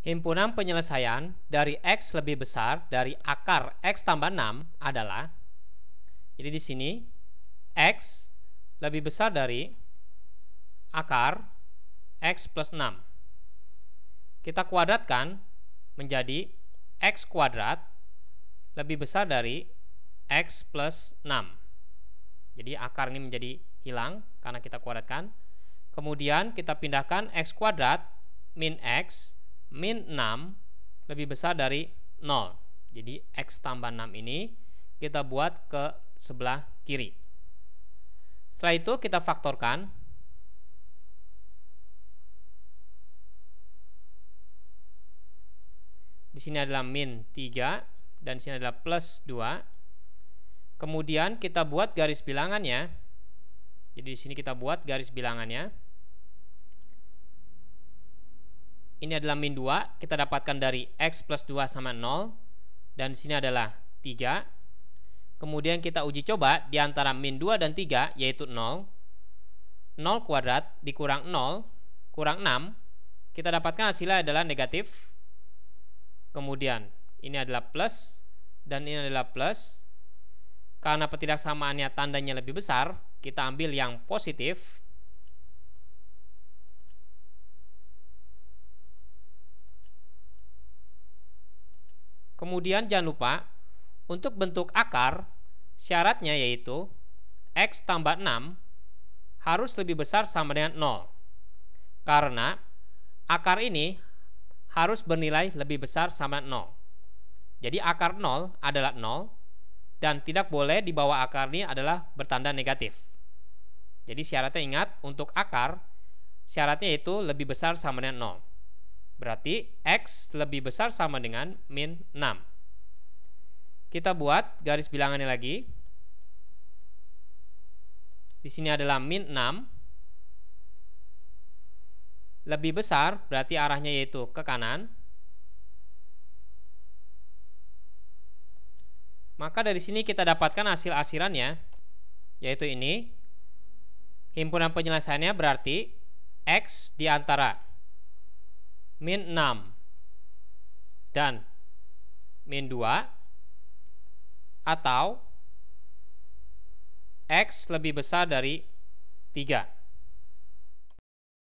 Himpunan penyelesaian dari X lebih besar dari akar X tambah 6 adalah Jadi di sini X lebih besar dari akar X plus 6 Kita kuadratkan menjadi X kuadrat lebih besar dari X plus 6 Jadi akar ini menjadi hilang karena kita kuadratkan Kemudian kita pindahkan X kuadrat min X min 6 lebih besar dari 0. Jadi X tambah 6 ini kita buat ke sebelah kiri. Setelah itu kita faktorkan. Di sini adalah min 3 dan di sini adalah plus 2. Kemudian kita buat garis bilangannya. Jadi di sini kita buat garis bilangannya. ini adalah min 2 kita dapatkan dari X plus 2 sama 0 dan sini adalah 3 kemudian kita uji coba di antara min 2 dan 3 yaitu 0 0 kuadrat dikurang 0 kurang 6 kita dapatkan hasilnya adalah negatif kemudian ini adalah plus dan ini adalah plus karena petidaksamaannya tandanya lebih besar kita ambil yang positif Kemudian jangan lupa untuk bentuk akar syaratnya yaitu x tambah 6 harus lebih besar sama dengan 0 karena akar ini harus bernilai lebih besar sama dengan 0 jadi akar 0 adalah 0 dan tidak boleh di bawah akar ini adalah bertanda negatif jadi syaratnya ingat untuk akar syaratnya itu lebih besar sama dengan 0 Berarti X lebih besar sama dengan min 6. Kita buat garis bilangannya lagi. Di sini adalah min 6. Lebih besar berarti arahnya yaitu ke kanan. Maka dari sini kita dapatkan hasil asirannya yaitu ini. Himpunan penyelesaiannya berarti X di antara min 6 dan min 2 atau X lebih besar dari 3